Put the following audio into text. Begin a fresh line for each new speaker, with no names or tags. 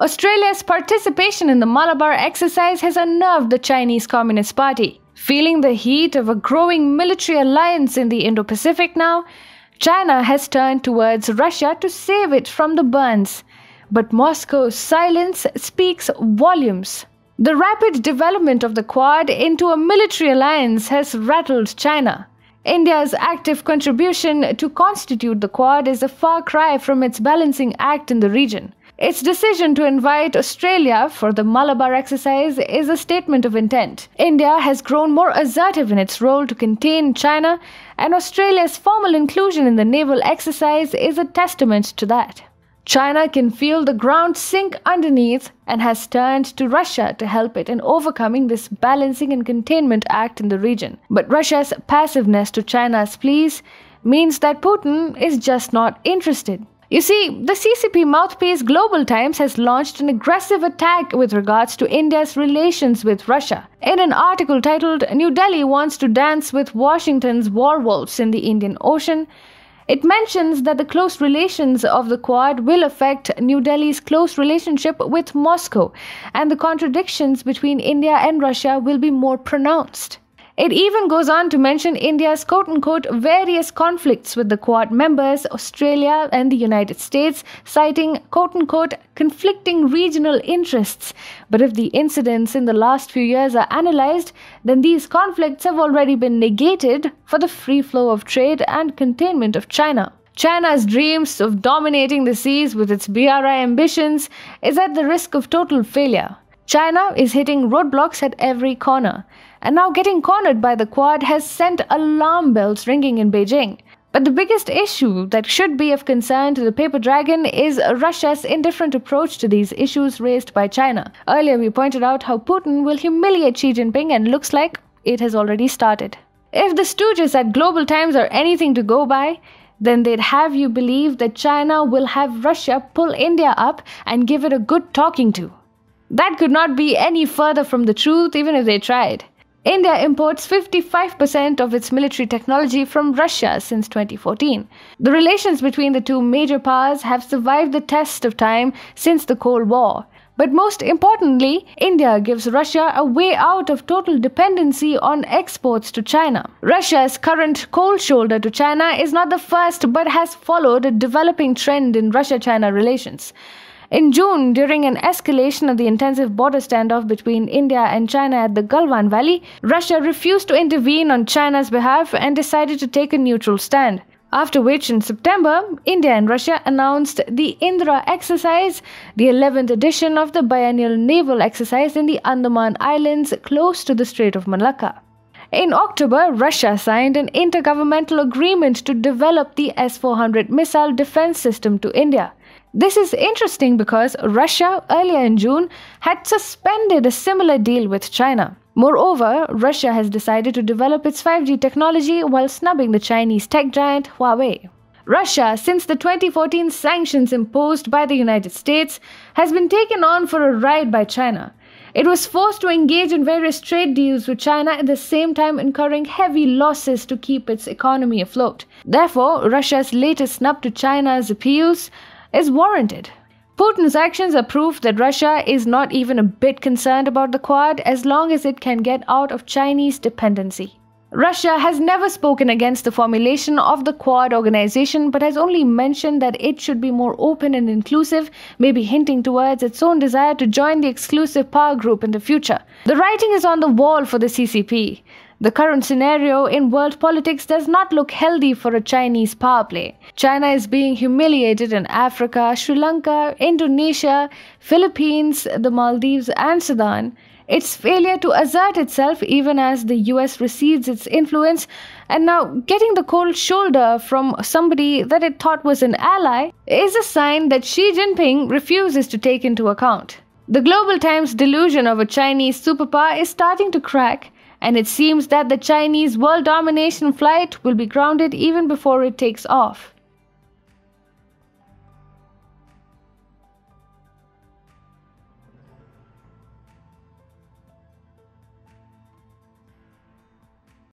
Australia's participation in the Malabar exercise has unnerved the Chinese Communist Party. Feeling the heat of a growing military alliance in the Indo Pacific now, China has turned towards Russia to save it from the burns. But Moscow's silence speaks volumes. The rapid development of the Quad into a military alliance has rattled China. India's active contribution to constitute the Quad is a far cry from its balancing act in the region. Its decision to invite Australia for the Malabar exercise is a statement of intent. India has grown more assertive in its role to contain China, and Australia's formal inclusion in the naval exercise is a testament to that. China can feel the ground sink underneath and has turned to Russia to help it in overcoming this balancing and containment act in the region. But Russia's passiveness to China's pleas means that Putin is just not interested. You see, the CCP mouthpiece Global Times has launched an aggressive attack with regards to India's relations with Russia. In an article titled New Delhi Wants to Dance with Washington's War Wolves in the Indian Ocean, it mentions that the close relations of the Quad will affect New Delhi's close relationship with Moscow, and the contradictions between India and Russia will be more pronounced. It even goes on to mention India's quote unquote various conflicts with the Quad members, Australia, and the United States, citing quote unquote conflicting regional interests. But if the incidents in the last few years are analyzed, then these conflicts have already been negated for the free flow of trade and containment of China. China's dreams of dominating the seas with its BRI ambitions is at the risk of total failure. China is hitting roadblocks at every corner, and now getting cornered by the Quad has sent alarm bells ringing in Beijing. But the biggest issue that should be of concern to the paper dragon is Russia's indifferent approach to these issues raised by China. Earlier, we pointed out how Putin will humiliate Xi Jinping, and looks like it has already started. If the stooges at Global Times are anything to go by, then they'd have you believe that China will have Russia pull India up and give it a good talking to. That could not be any further from the truth, even if they tried. India imports 55% of its military technology from Russia since 2014. The relations between the two major powers have survived the test of time since the Cold War. But most importantly, India gives Russia a way out of total dependency on exports to China. Russia's current cold shoulder to China is not the first but has followed a developing trend in Russia China relations. In June, during an escalation of the intensive border standoff between India and China at the Galwan Valley, Russia refused to intervene on China's behalf and decided to take a neutral stand. After which, in September, India and Russia announced the Indra exercise, the 11th edition of the biennial naval exercise in the Andaman Islands close to the Strait of Malacca. In October, Russia signed an intergovernmental agreement to develop the S 400 missile defense system to India. This is interesting because Russia, earlier in June, had suspended a similar deal with China. Moreover, Russia has decided to develop its 5G technology while snubbing the Chinese tech giant Huawei. Russia, since the 2014 sanctions imposed by the United States, has been taken on for a ride by China. It was forced to engage in various trade deals with China at the same time incurring heavy losses to keep its economy afloat. Therefore, Russia's latest snub to China's appeals is warranted. Putin's actions are proof that Russia is not even a bit concerned about the Quad as long as it can get out of Chinese dependency. Russia has never spoken against the formulation of the Quad organization, but has only mentioned that it should be more open and inclusive, maybe hinting towards its own desire to join the exclusive power group in the future. The writing is on the wall for the CCP. The current scenario in world politics does not look healthy for a Chinese power play. China is being humiliated in Africa, Sri Lanka, Indonesia, Philippines, the Maldives, and Sudan its failure to assert itself even as the US recedes its influence, and now getting the cold shoulder from somebody that it thought was an ally is a sign that Xi Jinping refuses to take into account. The Global Times delusion of a Chinese superpower is starting to crack, and it seems that the Chinese world domination flight will be grounded even before it takes off.